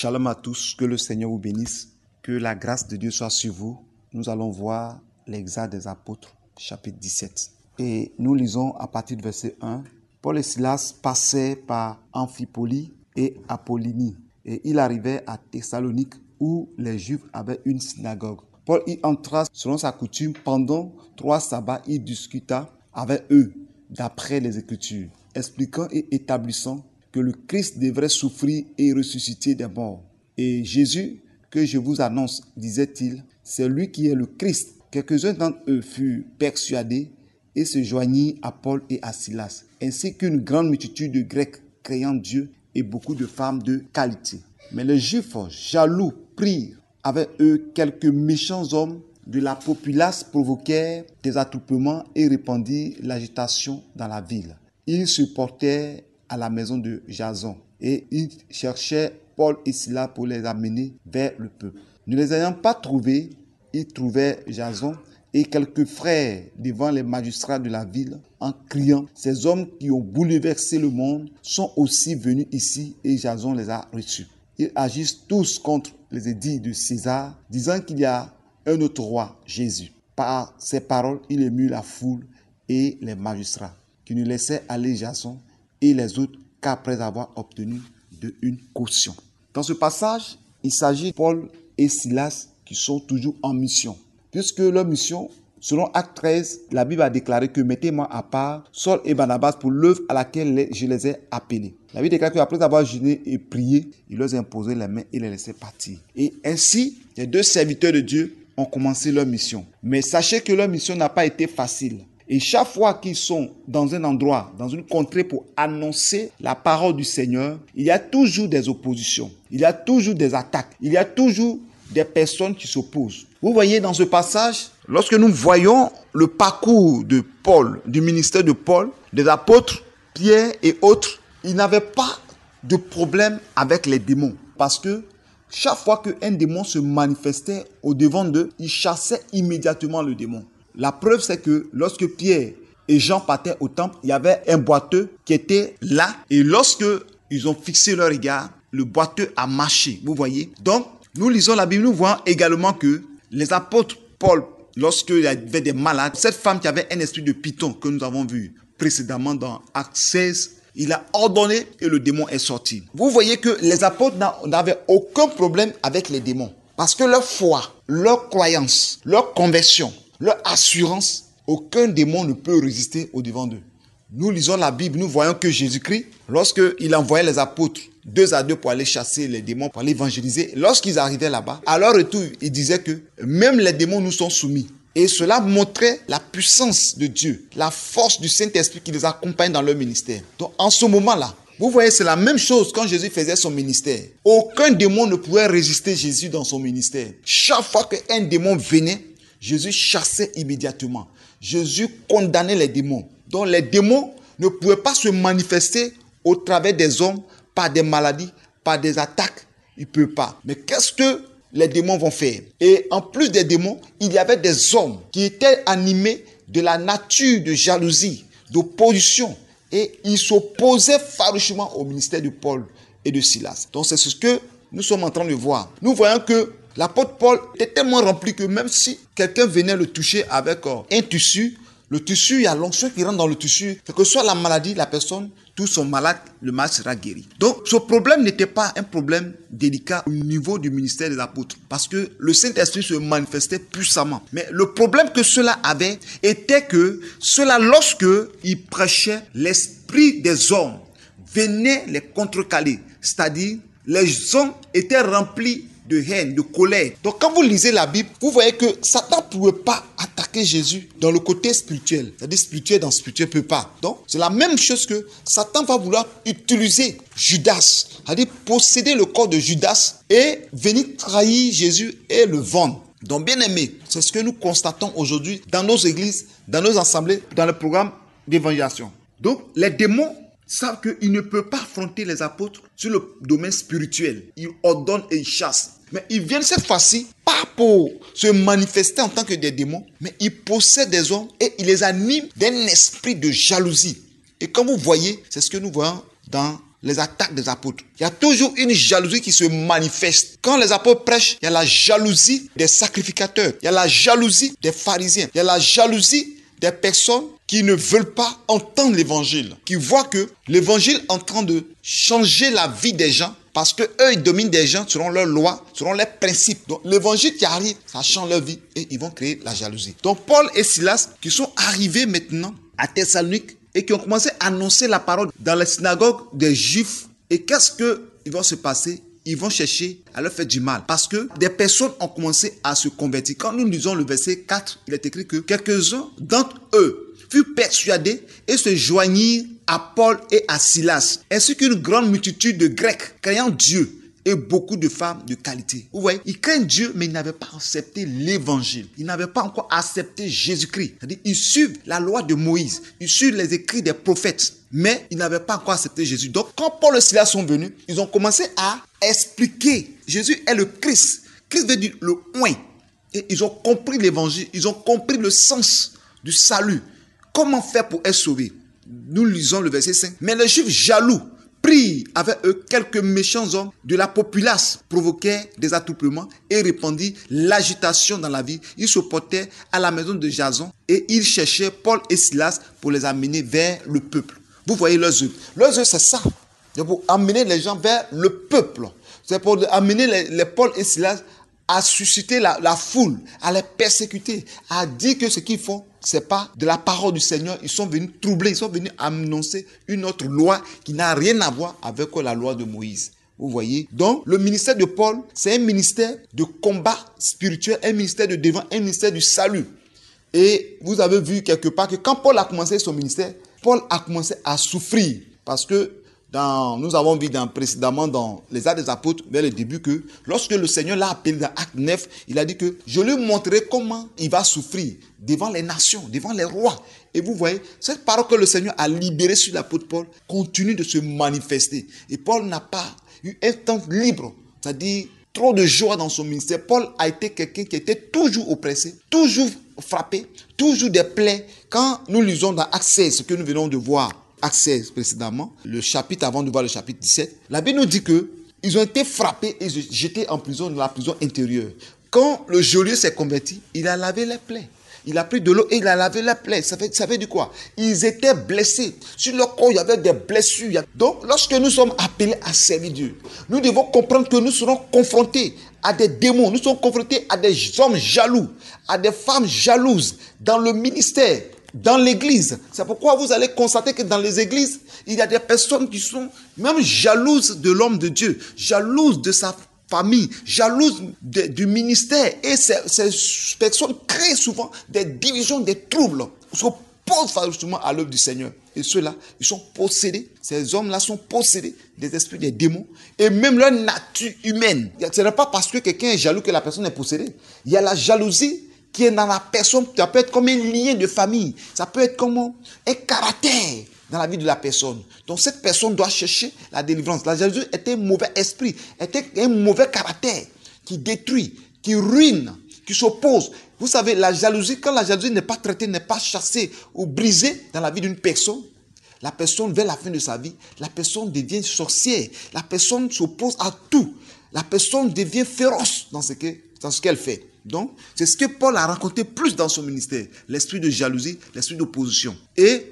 Shalom à tous, que le Seigneur vous bénisse, que la grâce de Dieu soit sur vous. Nous allons voir l'exode des apôtres, chapitre 17. Et nous lisons à partir du verset 1. Paul et Silas passaient par Amphipolis et Apollonie, et ils arrivaient à Thessalonique, où les Juifs avaient une synagogue. Paul y entra selon sa coutume. Pendant trois sabbats, il discuta avec eux d'après les Écritures, expliquant et établissant le Christ devrait souffrir et ressusciter des morts. Et Jésus, que je vous annonce, disait-il, c'est lui qui est le Christ. Quelques-uns d'entre eux furent persuadés et se joignirent à Paul et à Silas, ainsi qu'une grande multitude de Grecs créant Dieu et beaucoup de femmes de qualité. Mais les Juifs, jaloux, prirent avec eux quelques méchants hommes de la populace provoquèrent des attroupements et répandirent l'agitation dans la ville. Ils supportèrent à la maison de Jason. Et ils cherchaient Paul et Silas pour les amener vers le peuple. Ne les ayant pas trouvés, ils trouvaient Jason et quelques frères devant les magistrats de la ville en criant, ces hommes qui ont bouleversé le monde sont aussi venus ici et Jason les a reçus. Ils agissent tous contre les édits de César, disant qu'il y a un autre roi, Jésus. Par ces paroles, il émut la foule et les magistrats, qui ne laissaient aller Jason et les autres qu'après avoir obtenu de une caution. Dans ce passage, il s'agit de Paul et Silas qui sont toujours en mission, puisque leur mission, selon Acte 13, la Bible a déclaré que mettez-moi à part Saul et Barnabas pour l'œuvre à laquelle je les ai appelés. La Bible déclare qu'après avoir jeûné et prié, il leur imposait les mains et les laissait partir. Et ainsi, les deux serviteurs de Dieu ont commencé leur mission. Mais sachez que leur mission n'a pas été facile. Et chaque fois qu'ils sont dans un endroit, dans une contrée pour annoncer la parole du Seigneur, il y a toujours des oppositions, il y a toujours des attaques, il y a toujours des personnes qui s'opposent. Vous voyez dans ce passage, lorsque nous voyons le parcours de Paul, du ministère de Paul, des apôtres, Pierre et autres, ils n'avaient pas de problème avec les démons. Parce que chaque fois qu'un démon se manifestait au devant d'eux, ils chassaient immédiatement le démon. La preuve, c'est que lorsque Pierre et Jean partaient au temple, il y avait un boiteux qui était là. Et lorsque ils ont fixé leur regard, le boiteux a marché. Vous voyez Donc, nous lisons la Bible, nous voyons également que les apôtres Paul, lorsqu'il y avait des malades, cette femme qui avait un esprit de python que nous avons vu précédemment dans Acte 16, il a ordonné et le démon est sorti. Vous voyez que les apôtres n'avaient aucun problème avec les démons. Parce que leur foi, leur croyance, leur conversion, leur assurance, aucun démon ne peut résister au devant d'eux. Nous lisons la Bible, nous voyons que Jésus-Christ, lorsqu'il envoyait les apôtres deux à deux pour aller chasser les démons, pour aller évangéliser, lorsqu'ils arrivaient là-bas, à leur retour, ils disaient que même les démons nous sont soumis. Et cela montrait la puissance de Dieu, la force du Saint-Esprit qui les accompagne dans leur ministère. Donc en ce moment-là, vous voyez, c'est la même chose quand Jésus faisait son ministère. Aucun démon ne pouvait résister Jésus dans son ministère. Chaque fois qu'un démon venait, Jésus chassait immédiatement. Jésus condamnait les démons. Donc les démons ne pouvaient pas se manifester au travers des hommes par des maladies, par des attaques. Ils ne peuvent pas. Mais qu'est-ce que les démons vont faire Et en plus des démons, il y avait des hommes qui étaient animés de la nature de jalousie, d'opposition. Et ils s'opposaient farouchement au ministère de Paul et de Silas. Donc c'est ce que nous sommes en train de voir. Nous voyons que L'apôtre Paul était tellement rempli que même si quelqu'un venait le toucher avec euh, un tissu, le tissu, il y a l'onction qui rentre dans le tissu. Que que soit la maladie, la personne, tout son malade, le mal sera guéri. Donc, ce problème n'était pas un problème délicat au niveau du ministère des apôtres, parce que le Saint-Esprit se manifestait puissamment. Mais le problème que cela avait était que cela, lorsque il prêchait, l'esprit des hommes venait les contrecaler, c'est-à-dire les hommes étaient remplis de haine, de colère. Donc quand vous lisez la Bible, vous voyez que Satan ne pouvait pas attaquer Jésus dans le côté spirituel. C'est-à-dire spirituel dans spirituel, peut pas. Donc c'est la même chose que Satan va vouloir utiliser Judas, c'est-à-dire posséder le corps de Judas et venir trahir Jésus et le vendre. Donc bien aimé, c'est ce que nous constatons aujourd'hui dans nos églises, dans nos assemblées, dans le programme d'évangélisation. Donc les démons savent il ne peut pas affronter les apôtres sur le domaine spirituel. Il ordonne et il chasse. Mais ils viennent cette fois-ci, pas pour se manifester en tant que des démons, mais ils possèdent des hommes et ils les animent d'un esprit de jalousie. Et comme vous voyez, c'est ce que nous voyons dans les attaques des apôtres. Il y a toujours une jalousie qui se manifeste. Quand les apôtres prêchent, il y a la jalousie des sacrificateurs, il y a la jalousie des pharisiens, il y a la jalousie des personnes qui ne veulent pas entendre l'évangile, qui voient que l'évangile est en train de changer la vie des gens parce que eux ils dominent des gens selon leurs lois, selon leurs principes. Donc l'évangile qui arrive, ça change leur vie et ils vont créer la jalousie. Donc Paul et Silas qui sont arrivés maintenant à Thessalonique et qui ont commencé à annoncer la parole dans la synagogue des Juifs et qu'est-ce que il va se passer ils vont chercher à leur faire du mal parce que des personnes ont commencé à se convertir. Quand nous lisons le verset 4, il est écrit que quelques-uns d'entre eux fut persuadé et se joignirent à Paul et à Silas, ainsi qu'une grande multitude de Grecs craignant Dieu et beaucoup de femmes de qualité. Vous voyez, ils craignent Dieu, mais ils n'avaient pas accepté l'évangile. Ils n'avaient pas encore accepté Jésus-Christ. C'est-à-dire, ils suivent la loi de Moïse, ils suivent les écrits des prophètes, mais ils n'avaient pas encore accepté Jésus. Donc, quand Paul et Silas sont venus, ils ont commencé à expliquer Jésus est le Christ. Christ veut dire le oint. Et ils ont compris l'évangile, ils ont compris le sens du salut. Comment faire pour être sauvé Nous lisons le verset 5. Mais les Juifs jaloux prirent avec eux quelques méchants hommes de la populace, provoquaient des attroupements et répandirent l'agitation dans la ville. Ils se portaient à la maison de Jason et ils cherchaient Paul et Silas pour les amener vers le peuple. Vous voyez leurs œufs. Leurs œufs, c'est ça. C'est pour amener les gens vers le peuple. C'est pour amener Paul et Silas à susciter la, la, foule, à les persécuter, à dire que ce qu'ils font, c'est pas de la parole du Seigneur. Ils sont venus troubler, ils sont venus annoncer une autre loi qui n'a rien à voir avec la loi de Moïse. Vous voyez Donc, le ministère de Paul, c'est un ministère de combat spirituel, un ministère de devant, un ministère du salut. Et vous avez vu quelque part que quand Paul a commencé son ministère, Paul a commencé à souffrir parce que nous avons vu précédemment dans les Actes des Apôtres, vers le début, que lorsque le Seigneur l'a appelé dans Acte 9, il a dit que je lui montrerai comment il va souffrir devant les nations, devant les rois. Et vous voyez, cette parole que le Seigneur a libérée sur l'apôtre Paul continue de se manifester. Et Paul n'a pas eu un temps libre, c'est-à-dire trop de joie dans son ministère. Paul a été quelqu'un qui était toujours oppressé, toujours frappé, toujours des plaies. Quand nous lisons dans Acte 16, ce que nous venons de voir, à 16 précédemment, le chapitre avant de voir le chapitre 17, la Bible nous dit que ils ont été frappés et jetés en prison, dans la prison intérieure. Quand le geôlier s'est converti, il a lavé les plaies. Il a pris de l'eau et il a lavé les plaies. Ça fait, ça du quoi Ils étaient blessés. Sur leur corps, il y avait des blessures. Donc, lorsque nous sommes appelés à servir Dieu, nous devons comprendre que nous serons confrontés à des démons. Nous sommes confrontés à des hommes jaloux, à des femmes jalouses dans le ministère dans l'église. C'est pourquoi vous allez constater que dans les églises, il y a des personnes qui sont même jalouses de l'homme de Dieu, jalouses de sa famille, jalouses du ministère. Et ces, personnes créent souvent des divisions, des troubles, s'opposent justement à l'œuvre du Seigneur. Et ceux-là, ils sont possédés, ces hommes-là sont possédés des esprits des démons et même leur nature humaine. Ce n'est pas parce que quelqu'un est jaloux que la personne est possédée. Il y a la jalousie qui est dans la personne. Ça peut être comme un lien de famille. Ça peut être comme un caractère dans la vie de la personne. Donc cette personne doit chercher la délivrance. La jalousie est un mauvais esprit, est un mauvais caractère qui détruit, qui ruine, qui s'oppose. Vous savez, la jalousie, quand la jalousie n'est pas traitée, n'est pas chassée ou brisée dans la vie d'une personne, la personne, vers la fin de sa vie, la personne devient sorcière. La personne s'oppose à tout la personne devient féroce dans ce qu'elle fait. Donc, c'est ce que Paul a raconté plus dans son ministère, l'esprit de jalousie, l'esprit d'opposition. Et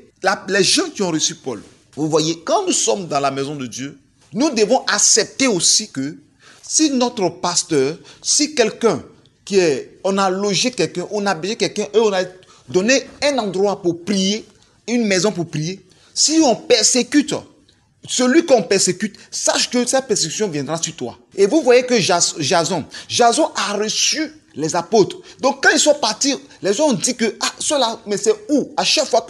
les gens qui ont reçu Paul, vous voyez, quand nous sommes dans la maison de Dieu, nous devons accepter aussi que si notre pasteur, si quelqu'un qui est, on a logé quelqu'un, on a habité quelqu'un, on a donné un endroit pour prier, une maison pour prier, si on persécute celui qu'on persécute, sache que sa persécution viendra sur toi. Et vous voyez que Jason, Jason a reçu les apôtres. Donc quand ils sont partis, les gens ont dit que, ah, cela, mais c'est où À chaque fois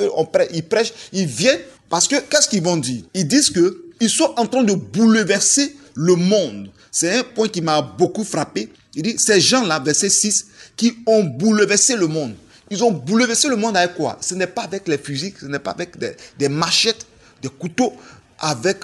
qu'ils prêchent, ils viennent. Parce que qu'est-ce qu'ils vont dire Ils disent que ils sont en train de bouleverser le monde. C'est un point qui m'a beaucoup frappé. Il dit, ces gens-là, verset 6, qui ont bouleversé le monde. Ils ont bouleversé le monde avec quoi Ce n'est pas avec les fusils, ce n'est pas avec des machettes, des couteaux, avec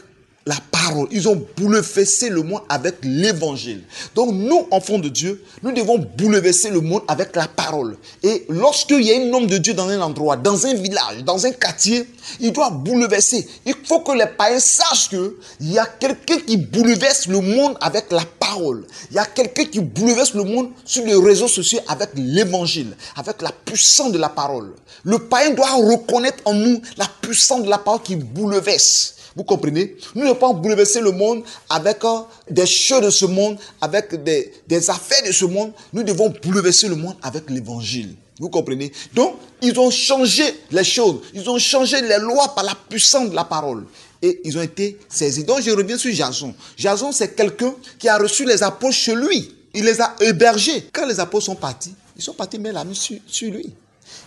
la parole. Ils ont bouleversé le monde avec l'évangile. Donc nous, enfants de Dieu, nous devons bouleverser le monde avec la parole. Et lorsqu'il y a un homme de Dieu dans un endroit, dans un village, dans un quartier, il doit bouleverser. Il faut que les païens sachent qu'il y a quelqu'un qui bouleverse le monde avec la parole. Il y a quelqu'un qui bouleverse le monde sur les réseaux sociaux avec l'évangile, avec la puissance de la parole. Le païen doit reconnaître en nous la puissance de la parole qui bouleverse vous comprenez Nous ne pouvons bouleverser le monde avec euh, des choses de ce monde, avec des, affaires de ce monde. Nous devons bouleverser le monde avec l'évangile. Vous comprenez Donc, ils ont changé les choses. Ils ont changé les lois par la puissance de la parole. Et ils ont été saisis. Donc, je reviens sur Jason. Jason, c'est quelqu'un qui a reçu les apôtres chez lui. Il les a hébergés. Quand les apôtres sont partis, ils sont partis mettre la main sur lui.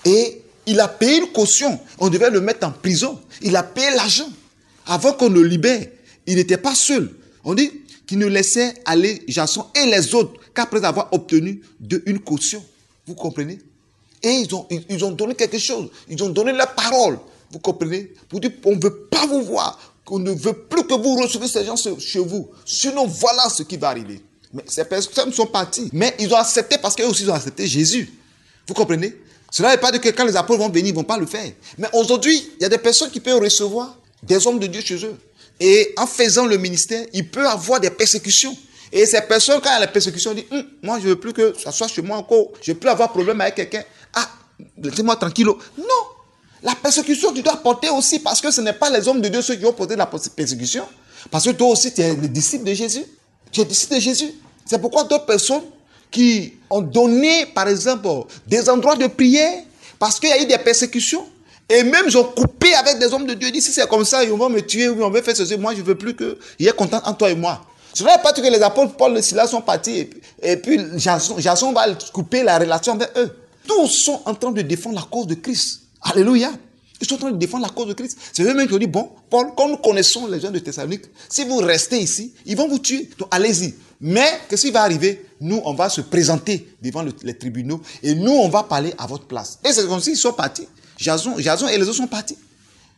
Et il a payé une caution. On devait le mettre en prison. Il a payé l'argent. Avant qu'on le libère, il n'était pas seul. On dit qu'il ne laissait aller Jason et les autres qu'après avoir obtenu une caution. Vous comprenez Et ils ont, ils, ont donné quelque chose. Ils ont donné la parole. Vous comprenez Pour dire, on ne veut pas vous voir. On ne veut plus que vous receviez ces gens chez vous. Sinon, voilà ce qui va arriver. Mais ces personnes sont parties. Mais ils ont accepté parce qu'eux aussi ont accepté Jésus. Vous comprenez Cela n'est pas de que quand les apôtres vont venir, ils ne vont pas le faire. Mais aujourd'hui, il y a des personnes qui peuvent recevoir des hommes de Dieu chez eux. Et en faisant le ministère, il peut avoir des persécutions. Et ces personnes, quand il a la persécution, disent hum, Moi, je veux plus que ça soit chez moi encore. Je ne veux plus avoir problème avec quelqu'un. Ah, laissez-moi tranquille. Non La persécution, tu dois porter aussi parce que ce n'est pas les hommes de Dieu ceux qui ont porté la persécution. Parce que toi aussi, tu es le disciple de Jésus. Tu es disciple de Jésus. C'est pourquoi d'autres personnes qui ont donné, par exemple, des endroits de prière parce qu'il y a eu des persécutions. Et même ils ont coupé avec des hommes de Dieu. Ils dit, si c'est comme ça, ils vont me tuer, oui, on veut faire ceci. Moi, je ne veux plus qu'il y ait content entre toi et moi. Je ne pas que les apôtres Paul et Silas sont partis et puis, Jason, va couper la relation avec eux. Tous sont en train de défendre la cause de Christ. Alléluia. Ils sont en train de défendre la cause de Christ. C'est eux-mêmes qui ont dit, bon, Paul, quand nous connaissons les gens de Thessalonique, si vous restez ici, ils vont vous tuer. allez-y. Mais qu'est-ce qui va arriver Nous, on va se présenter devant les tribunaux et nous, on va parler à votre place. Et c'est comme s'ils sont partis. Jason, Jason et les autres sont partis.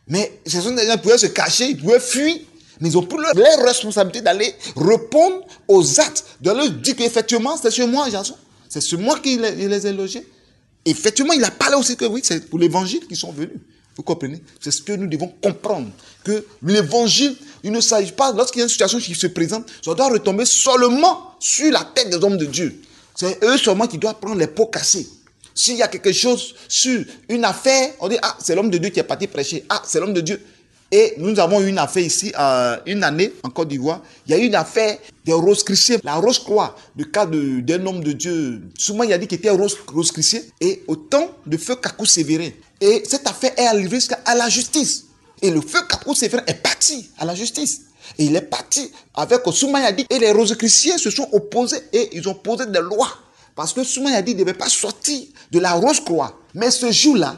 Mais Jason et les pouvaient se cacher, ils pouvaient fuir. Mais ils ont pris leur, responsabilité d'aller répondre aux actes, de leur dire qu'effectivement, c'est chez moi, Jason. C'est sur moi qu'il les, a logés. Effectivement, il a parlé aussi que oui, c'est pour l'évangile qu'ils sont venus. Vous comprenez C'est ce que nous devons comprendre. Que l'évangile, il ne s'agit pas, lorsqu'il y a une situation qui se présente, ça doit retomber seulement sur la tête des hommes de Dieu. C'est eux seulement qui doivent prendre les pots cassés. S'il y a quelque chose sur une affaire, on dit, ah, c'est l'homme de Dieu qui est parti prêcher. Ah, c'est l'homme de Dieu. Et nous avons eu une affaire ici, euh, une année en Côte d'Ivoire. Il y a eu une affaire des rose christiens, la rose croix, le cas d'un homme de Dieu. Souvent, il dit qu'il était rose, rose Et autant de feu Kakou sévéré Et cette affaire est arrivée jusqu'à la justice. Et le feu Kakou sévéré est parti à la justice. Et il est parti avec Soumayadi. dit. Et les rose se sont opposés et ils ont posé des lois parce que Soumaïa dit ne devait pas sortir de la Rose-Croix. Mais ce jour-là,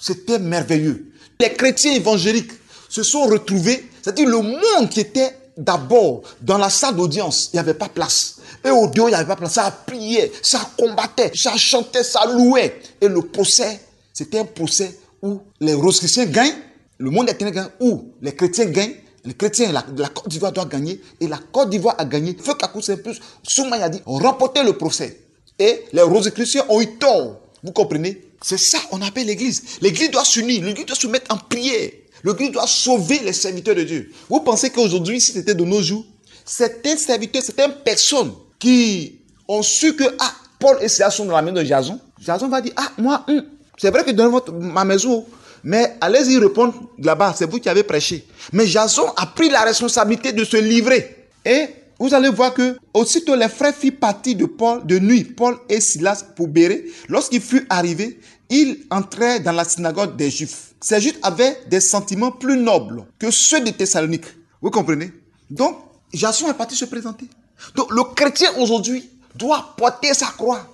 c'était merveilleux. Les chrétiens évangéliques se sont retrouvés, c'est-à-dire le monde qui était d'abord dans la salle d'audience, il n'y avait pas place. Et au dehors, il n'y avait pas place. Ça priait, ça combattait, ça chantait, ça louait. Et le procès, c'était un procès où les rose chrétiens gagnent, le monde été gagne, où les chrétiens gagnent, les chrétiens, la, Côte d'Ivoire doit gagner, et la Côte d'Ivoire a gagné. Feu coup, c'est plus, Souma a dit, remporter le procès et les rosicruciens ont eu tort. Vous comprenez C'est ça on appelle l'Église. L'Église doit s'unir, l'Église doit se mettre en prière. L'Église doit sauver les serviteurs de Dieu. Vous pensez qu'aujourd'hui, si c'était de nos jours, certains serviteurs, certaines personnes qui ont su que ah, Paul et César sont dans la main de Jason, Jason va dire, ah, moi, hum, c'est vrai que dans votre, ma maison, mais allez-y répondre là-bas, c'est vous qui avez prêché. Mais Jason a pris la responsabilité de se livrer. Et vous allez voir que aussitôt les frères firent partie de Paul de nuit, Paul et Silas pour Béret. Lorsqu'ils furent arrivés, ils entrèrent dans la synagogue des Juifs. Ces Juifs avaient des sentiments plus nobles que ceux de Thessalonique. Vous comprenez Donc, Jason est parti se présenter. Donc, le chrétien aujourd'hui doit porter sa croix.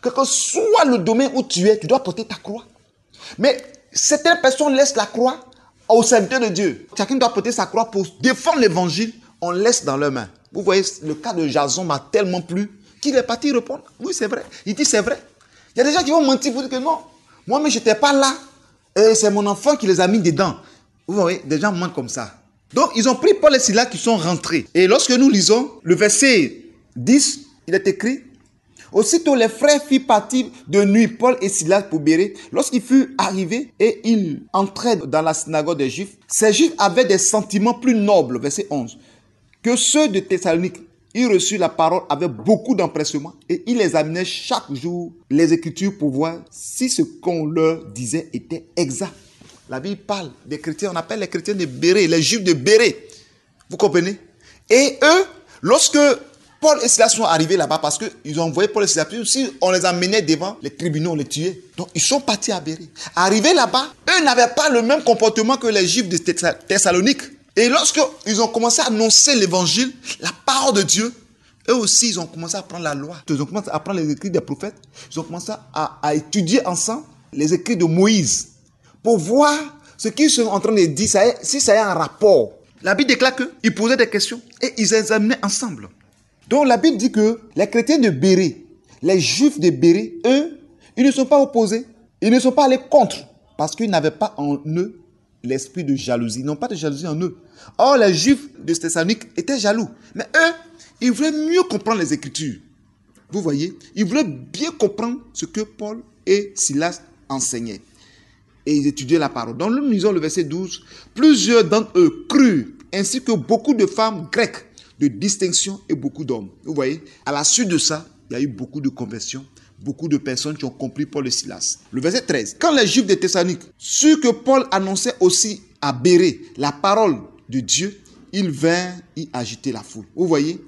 Que que soit le domaine où tu es, tu dois porter ta croix. Mais certaines personnes laissent la croix au serviteur de Dieu. Chacun doit porter sa croix pour défendre l'évangile. On laisse dans leurs mains. Vous voyez, le cas de Jason m'a tellement plu qu'il est parti répondre. Oui, c'est vrai. Il dit, c'est vrai. Il y a des gens qui vont mentir vous dire que non. Moi, mais je n'étais pas là. Et c'est mon enfant qui les a mis dedans. Vous voyez, des gens mentent comme ça. Donc, ils ont pris Paul et Silas qui sont rentrés. Et lorsque nous lisons le verset 10, il est écrit Aussitôt les frères firent partir de nuit Paul et Silas pour bérer. Lorsqu'ils furent arrivés et ils entraient dans la synagogue des Juifs, ces Juifs avaient des sentiments plus nobles. Verset 11 que ceux de Thessalonique, ils reçurent la parole avec beaucoup d'empressement et ils les amenaient chaque jour les Écritures pour voir si ce qu'on leur disait était exact. La Bible parle des chrétiens, on appelle les chrétiens de Béré, les juifs de Béré. Vous comprenez Et eux, lorsque Paul et Silas sont arrivés là-bas parce qu'ils ont envoyé Paul et Silas. Si on les amenait devant les tribunaux, on les tuait. Donc ils sont partis à Béré. Arrivés là-bas, eux n'avaient pas le même comportement que les Juifs de Thessalonique. Et lorsqu'ils ont commencé à annoncer l'évangile, la parole de Dieu, eux aussi, ils ont commencé à prendre la loi. Ils ont commencé à prendre les écrits des prophètes. Ils ont commencé à, étudier ensemble les écrits de Moïse pour voir ce qu'ils sont en train de dire, si ça a un rapport. La Bible déclare qu'ils posaient des questions et ils examinaient ensemble. Donc la Bible dit que les chrétiens de Béré, les juifs de Béré, eux, ils ne sont pas opposés. Ils ne sont pas allés contre parce qu'ils n'avaient pas en eux l'esprit de jalousie. Ils n'ont pas de jalousie en eux. Or, les Juifs de Thessalonique étaient jaloux. Mais eux, ils voulaient mieux comprendre les Écritures. Vous voyez, ils voulaient bien comprendre ce que Paul et Silas enseignaient. Et ils étudiaient la parole. Dans le le verset 12. Plusieurs d'entre eux crurent, ainsi que beaucoup de femmes grecques de distinction et beaucoup d'hommes. Vous voyez, à la suite de ça, il y a eu beaucoup de conversions beaucoup de personnes qui ont compris Paul et Silas. Le verset 13. Quand les Juifs de Thessalonique surent que Paul annonçait aussi à Béré la parole de Dieu, ils vinrent y agiter la foule. Vous voyez,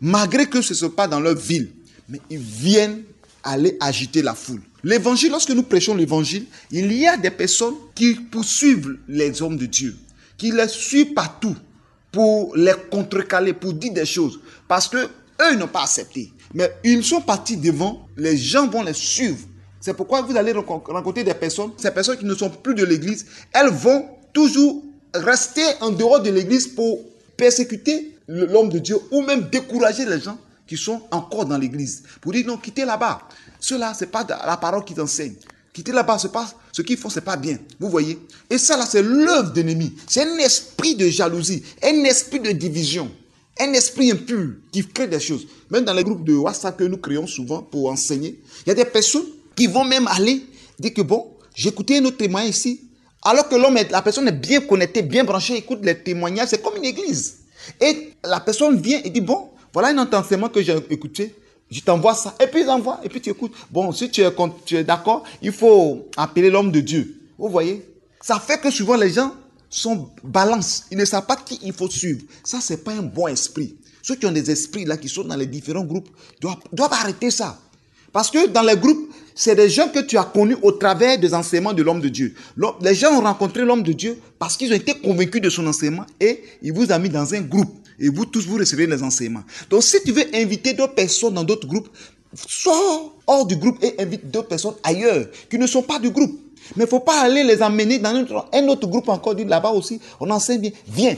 malgré que ce ne soit pas dans leur ville, mais ils viennent aller agiter la foule. L'évangile, lorsque nous prêchons l'évangile, il y a des personnes qui poursuivent les hommes de Dieu, qui les suivent partout pour les contrecaler, pour dire des choses. Parce que eux, ils n'ont pas accepté. Mais ils sont partis devant, les gens vont les suivre. C'est pourquoi vous allez rencontrer des personnes, ces personnes qui ne sont plus de l'église, elles vont toujours rester en dehors de l'église pour persécuter l'homme de Dieu ou même décourager les gens qui sont encore dans l'église. Pour dire non, quittez là-bas. Cela, ce n'est pas la parole qui t'enseigne. Quittez là-bas, ce qu'ils font, ce n'est pas bien. Vous voyez Et ça, là, c'est l'œuvre d'ennemi. C'est un esprit de jalousie, un esprit de division. Un esprit impur qui crée des choses. Même dans les groupes de WhatsApp que nous créons souvent pour enseigner, il y a des personnes qui vont même aller dire que bon, j'écoutais un autre témoin ici. Alors que l'homme, la personne est bien connectée, bien branchée, écoute les témoignages, c'est comme une église. Et la personne vient et dit bon, voilà un enseignement que j'ai écouté. Je t'envoie ça. Et puis ils envoient Et puis tu écoutes. Bon, si tu es d'accord, il faut appeler l'homme de Dieu. Vous voyez Ça fait que souvent les gens son balance. Il ne savent pas qui il faut suivre. Ça, c'est pas un bon esprit. Ceux qui ont des esprits là, qui sont dans les différents groupes, doivent, arrêter ça. Parce que dans les groupes, c'est des gens que tu as connus au travers des enseignements de l'homme de Dieu. Les gens ont rencontré l'homme de Dieu parce qu'ils ont été convaincus de son enseignement et il vous a mis dans un groupe. Et vous tous, vous recevez les enseignements. Donc, si tu veux inviter d'autres personnes dans d'autres groupes, sors hors du groupe et invite d'autres personnes ailleurs qui ne sont pas du groupe. Mais il ne faut pas aller les emmener dans un autre groupe encore, là-bas aussi, on enseigne bien. Viens.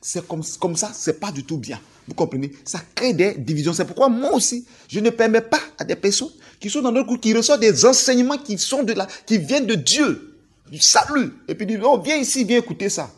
C'est comme, comme ça, c'est pas du tout bien. Vous comprenez Ça crée des divisions. C'est pourquoi moi aussi, je ne permets pas à des personnes qui sont dans notre groupe, qui reçoivent des enseignements qui sont de la qui viennent de Dieu, du salut, et puis disent, oh, viens ici, viens écouter ça.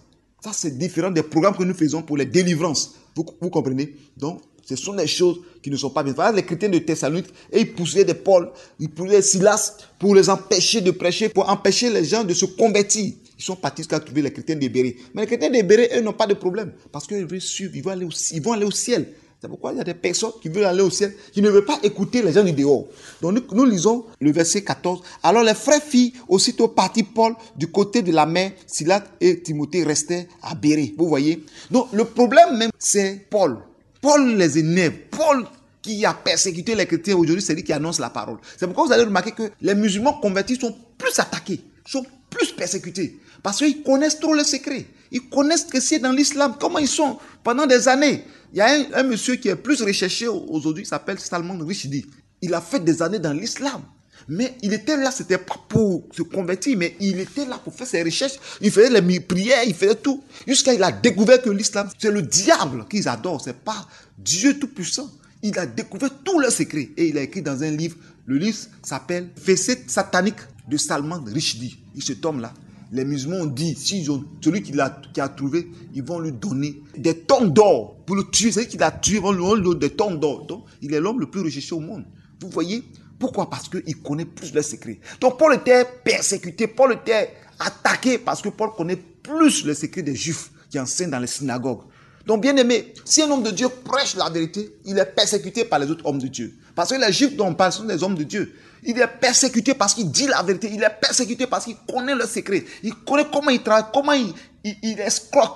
Ça, c'est différent des programmes que nous faisons pour les délivrances. Vous, vous comprenez Donc, ce sont des choses qui ne sont pas bien. Voilà les chrétiens de Thessalonique, et ils poussaient des Paul, ils poussaient Silas pour les empêcher de prêcher, pour empêcher les gens de se convertir. Ils sont partis jusqu'à trouver les chrétiens de Béré. Mais les chrétiens de Béré, eux, n'ont pas de problème. Parce qu'ils veulent suivre, ils vont aller au, ciel. C'est pourquoi il y a des personnes qui veulent aller au ciel, qui ne veulent pas écouter les gens du dehors. Donc nous, lisons le verset 14. Alors les frères filles, aussitôt partis Paul du côté de la mer, Silas et Timothée restaient à Béré. Vous voyez Donc le problème même, c'est Paul. Paul les énerve. Paul qui a persécuté les chrétiens aujourd'hui, c'est lui qui annonce la parole. C'est pourquoi vous allez remarquer que les musulmans convertis sont plus attaqués, sont plus persécutés. Parce qu'ils connaissent trop le secret. Ils connaissent ce que c'est dans l'islam. Comment ils sont pendant des années. Il y a un, monsieur qui est plus recherché aujourd'hui, il s'appelle Salman Rushdie. Il a fait des années dans l'islam. Mais il était là, c'était pas pour se convertir, mais il était là pour faire ses recherches. Il faisait les prières, il faisait tout. Jusqu'à il a découvert que l'islam, c'est le diable qu'ils adorent, c'est pas Dieu Tout-Puissant. Il a découvert tous leurs secrets et il a écrit dans un livre. Le livre s'appelle Fessé satanique de Salman Richdi ». Il se homme là. Les musulmans ont dit, s'ils ont celui qui a, a trouvé, ils vont lui donner des tonnes d'or pour le tuer. Celui qui l'a tué, ils vont lui donner des tonnes d'or. Donc, il est l'homme le plus recherché au monde. Vous voyez, pourquoi Parce qu'il connaît plus le secret. Donc Paul était persécuté, Paul était attaqué parce que Paul connaît plus le secret des Juifs qui enseignent dans les synagogues. Donc bien aimé, si un homme de Dieu prêche la vérité, il est persécuté par les autres hommes de Dieu. Parce que les Juifs dont on parle sont des hommes de Dieu. Il est persécuté parce qu'il dit la vérité. Il est persécuté parce qu'il connaît le secret. Il connaît comment il travaille, comment il, il,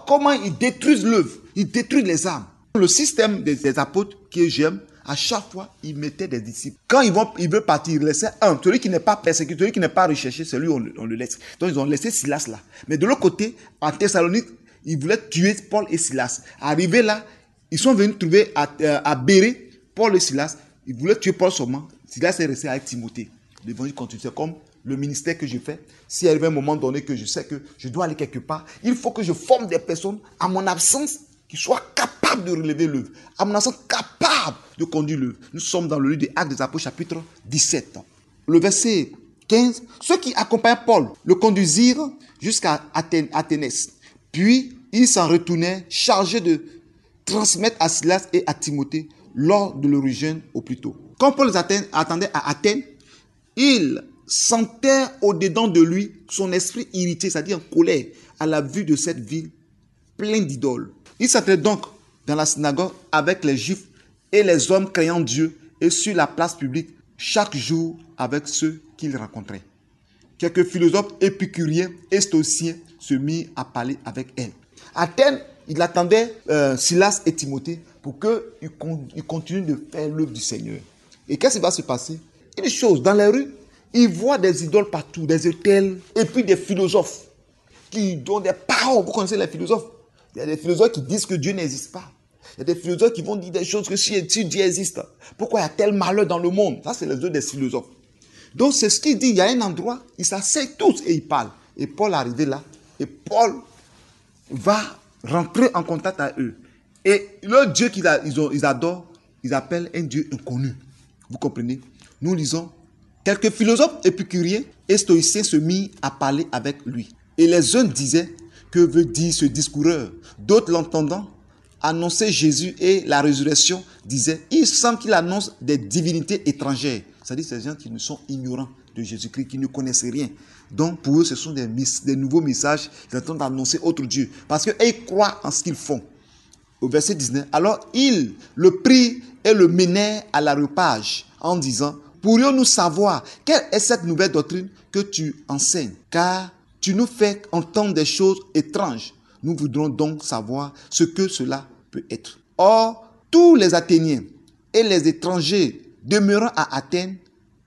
comment il détruisent l'œuvre. Il détruit les âmes. Le système des, des apôtres que j'aime, à chaque fois, il mettait des disciples. Quand ils vont, il veut partir, laisser laissait un. Celui qui n'est pas persécuté, celui qui n'est pas recherché, celui on, on le laisse. Donc ils ont laissé Silas là. Mais de l'autre côté, en Thessalonique, ils voulaient tuer Paul et Silas. Arrivé là, ils sont venus trouver à, euh, à Béré Paul et Silas. Ils voulaient tuer Paul seulement. Silas est resté avec Timothée. L'évangile continue. C'est comme le ministère que je fais, s'il arrive un moment donné que je sais que je dois aller quelque part, il faut que je forme des personnes à mon absence qui soit capable de relever l'œuvre. Amenaçant capable de conduire l'œuvre. Nous sommes dans le livre des Actes des Apôtres, chapitre 17. Le verset 15. Ceux qui accompagnaient Paul le conduisirent jusqu'à Athénès. Puis ils s'en retournaient chargés de transmettre à Silas et à Timothée lors de l'origine au plus tôt. Quand Paul attendait à Athènes, il sentait au-dedans de lui son esprit irrité, c'est-à-dire en colère, à la vue de cette ville pleine d'idoles. Il s'entrait donc dans la synagogue avec les Juifs et les hommes craignant Dieu et sur la place publique chaque jour avec ceux qu'il rencontrait. Quelques philosophes épicuriens et stoïciens se mirent à parler avec elle. Athènes, il attendait euh, Silas et Timothée pour qu'ils continuent de faire l'œuvre du Seigneur. Et qu'est-ce qui va se passer Une chose, dans les rues, il voit des idoles partout, des hôtels, et puis des philosophes qui donnent des paroles. Vous connaissez les philosophes il y a des philosophes qui disent que Dieu n'existe pas. Il y a des philosophes qui vont dire des choses que si, Dieu existe, pourquoi il y a tel malheur dans le monde Ça, c'est les yeux des philosophes. Donc, c'est ce qu'il dit. Il y a un endroit, ils s'asseyent tous et ils parlent. Et Paul est arrivé là. Et Paul va rentrer en contact avec eux. Et le Dieu qu'ils adorent, ils appellent un Dieu inconnu. Vous comprenez Nous lisons quelques philosophes épicuriens et stoïciens se mirent à parler avec lui. Et les uns disaient que veut dire ce discoureur. D'autres l'entendant annoncer Jésus et la résurrection disaient, il semble qu'il annonce des divinités étrangères. C'est-à-dire ces gens qui ne sont ignorants de Jésus-Christ, qui ne connaissent rien. Donc pour eux, ce sont des, nouveaux messages. Ils entendent annoncer autre Dieu. Parce qu'ils croient en ce qu'ils font. Au verset 19, alors ils le prit et le menèrent à la repage en disant, pourrions-nous savoir quelle est cette nouvelle doctrine que tu enseignes Car tu nous fais entendre des choses étranges. Nous voudrons donc savoir ce que cela peut être. Or, tous les Athéniens et les étrangers demeurant à Athènes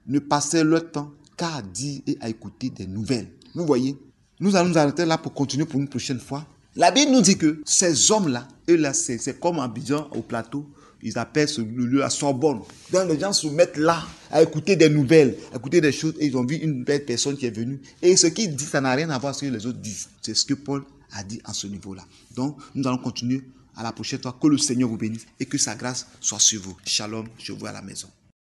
ne passaient leur temps qu'à dire et à écouter des nouvelles. Vous voyez, nous allons nous arrêter là pour continuer pour une prochaine fois. La Bible nous dit que ces hommes-là, eux-là, c'est comme un au plateau, ils appellent ce lieu à Sorbonne. Donc les gens se mettent là à écouter des nouvelles, à écouter des choses, et ils ont vu une belle personne qui est venue. Et ce qu'ils disent ça n'a rien à voir avec ce que les autres disent. C'est ce que Paul a dit à ce niveau-là. Donc nous allons continuer à la prochaine fois. Que le Seigneur vous bénisse et que sa grâce soit sur vous. Shalom, je vous vois à la maison.